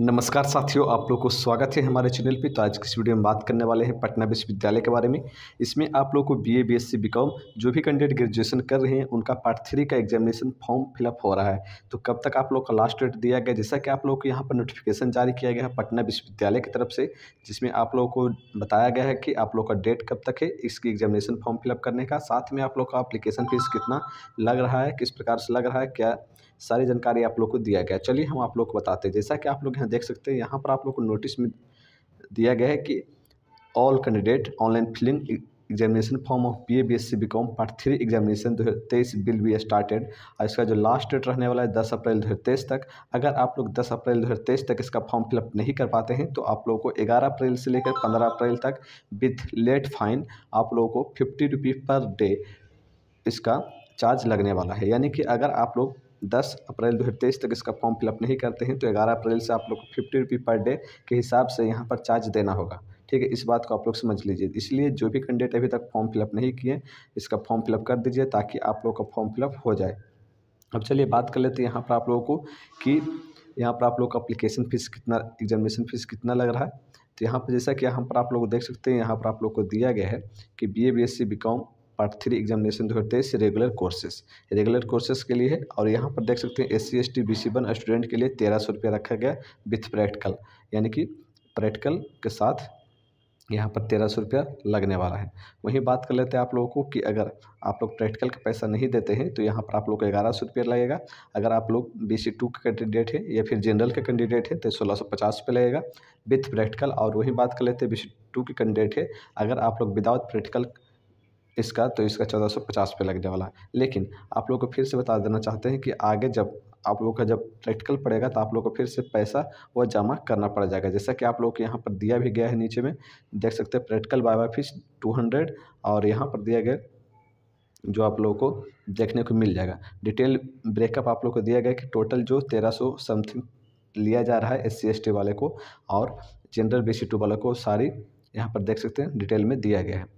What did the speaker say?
नमस्कार साथियों आप लोग को स्वागत है हमारे चैनल पे तो आज की इस वीडियो में बात करने वाले हैं पटना विश्वविद्यालय के बारे में इसमें आप लोग को बीए बीएससी बीकॉम जो भी कैंडिडेट ग्रेजुएशन कर रहे हैं उनका पार्ट थ्री का एग्जामिनेशन फॉर्म फिलअप हो रहा है तो कब तक आप लोग का लास्ट डेट दिया गया जैसा कि आप लोग को यहाँ पर नोटिफिकेशन जारी किया गया है पटना विश्वविद्यालय की तरफ से जिसमें आप लोगों को बताया गया है कि आप लोग का डेट कब तक है इसकी एग्जामिनेशन फॉर्म फिलअप करने का साथ में आप लोग का अप्लीकेशन फीस कितना लग रहा है किस प्रकार से लग रहा है क्या सारी जानकारी आप लोग को दिया गया चलिए हम आप लोग को बताते हैं जैसा कि आप लोग यहाँ में देख सकते हैं यहाँ पर आप लोग को नोटिस में दिया गया है कि all candidate online filling examination form of B A B S C B com part three examination दो हज़ार तेईस बिल बी स्टार्टेड और इसका जो लास्ट डेट रहने वाला है दस अप्रैल दो हज़ार तेईस तक अगर आप लोग दस अप्रैल दो हज़ार तेईस तक इसका फॉर्म फिलअप नहीं कर पाते हैं तो आप लोगों को ग्यारह अप्रैल से लेकर पंद्रह अप्रैल तक विथ लेट फाइन आप लोगों को फिफ्टी रुपी पर डे इसका चार्ज लगने वाला है यानी कि अगर आप लोग दस अप्रैल दो हज़ार तेईस तक इसका फॉर्म फिलअप नहीं करते हैं तो ग्यारह अप्रैल से आप लोग को फिफ्टी रुपी पर डे के हिसाब से यहाँ पर चार्ज देना होगा ठीक है इस बात को आप लोग समझ लीजिए इसलिए जो भी कैंडिडेट अभी तक फॉर्म फिलअप नहीं किए इसका फॉर्म फिलअप कर दीजिए ताकि आप लोग का फॉर्म फिलअप हो जाए अब चलिए बात कर लेते हैं यहाँ पर आप लोगों को कि यहाँ पर आप लोग का अप्लीकेशन फ़ीस कितना एग्जामिनेशन फ़ीस कितना लग रहा है तो यहाँ पर जैसा कि यहाँ पर आप लोग देख सकते हैं यहाँ पर आप लोग को दिया गया है कि B A B S C B com part three examination दो हज़ार तेईस रेगुलर कोर्सेस रेगुलर कोर्सेस के लिए है और यहाँ पर देख सकते हैं S C S T B C one student के लिए तेरह सौ रुपया रखा गया विथ प्रैक्टिकल यानी कि प्रैक्टिकल के साथ यहाँ पर तेरह सौ रुपया लगने वाला है वहीं बात कर लेते हैं आप लोगों को कि अगर आप लोग प्रैक्टिकल का पैसा नहीं देते हैं तो यहाँ पर आप लोग को ग्यारह सौ रुपया लगेगा अगर आप लोग बी सी टू के कैंडिडेट हैं या फिर जनरल के कैंडिडेट हैं तो सोलह सौ पचास रुपये लगेगा विथ प्रैक्टिकल और वहीं बात कर लेते हैं बी सी टू के कैंडिडेट है अगर आप लोग विदाउट प्रैक्टिकल इसका तो इसका चौदह सौ पचास रुपये लगने वाला है लेकिन आप लोग को फिर से बता देना चाहते हैं कि आगे जब आप लोगों का जब प्रैक्टिकल पड़ेगा तो आप लोग को फिर से पैसा वह जमा करना पड़ जाएगा जैसा कि आप लोग को यहाँ पर दिया भी गया है नीचे में देख सकते हैं प्रैक्टिकल बाय बाय फीस टू हंड्रेड और यहाँ पर दिया गया जो आप लोगों को देखने को मिल जाएगा डिटेल ब्रेकअप आप लोग को दिया गया कि टोटल जो तेरह सौ समथिंग लिया जा रहा है एस सी वाले को और जनरल बी सी टू वाले को सारी यहाँ पर देख सकते हैं डिटेल में दिया गया है